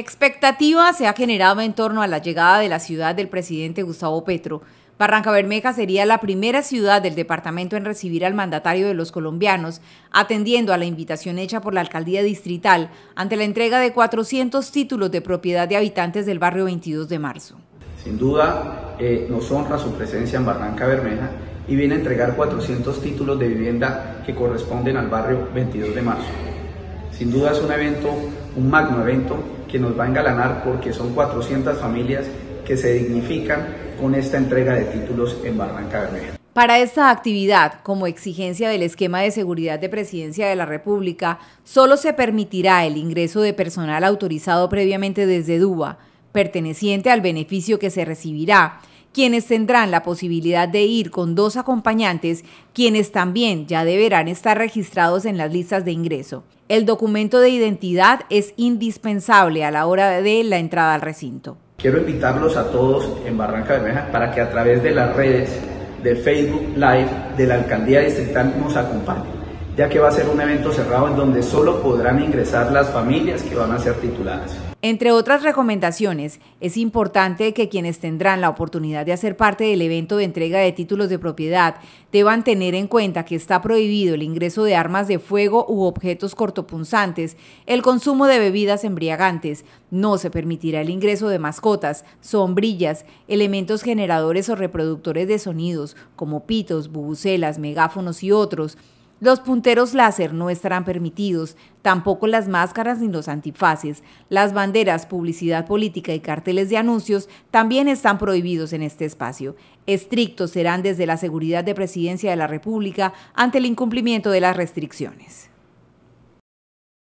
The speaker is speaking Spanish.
Expectativa se ha generado en torno a la llegada de la ciudad del presidente Gustavo Petro. Barranca Bermeja sería la primera ciudad del departamento en recibir al mandatario de los colombianos, atendiendo a la invitación hecha por la alcaldía distrital ante la entrega de 400 títulos de propiedad de habitantes del barrio 22 de marzo. Sin duda, eh, nos honra su presencia en Barranca Bermeja y viene a entregar 400 títulos de vivienda que corresponden al barrio 22 de marzo. Sin duda es un evento, un magno evento que nos va a engalanar porque son 400 familias que se dignifican con esta entrega de títulos en Barranca Bermeja. Para esta actividad, como exigencia del esquema de seguridad de Presidencia de la República, solo se permitirá el ingreso de personal autorizado previamente desde DUBA, perteneciente al beneficio que se recibirá, quienes tendrán la posibilidad de ir con dos acompañantes, quienes también ya deberán estar registrados en las listas de ingreso. El documento de identidad es indispensable a la hora de la entrada al recinto. Quiero invitarlos a todos en Barranca Bermeja para que a través de las redes de Facebook Live de la Alcaldía Distrital nos acompañen ya que va a ser un evento cerrado en donde solo podrán ingresar las familias que van a ser tituladas. Entre otras recomendaciones, es importante que quienes tendrán la oportunidad de hacer parte del evento de entrega de títulos de propiedad deban tener en cuenta que está prohibido el ingreso de armas de fuego u objetos cortopunzantes, el consumo de bebidas embriagantes, no se permitirá el ingreso de mascotas, sombrillas, elementos generadores o reproductores de sonidos como pitos, bubucelas, megáfonos y otros, los punteros láser no estarán permitidos, tampoco las máscaras ni los antifaces. Las banderas, publicidad política y carteles de anuncios también están prohibidos en este espacio. Estrictos serán desde la seguridad de Presidencia de la República ante el incumplimiento de las restricciones.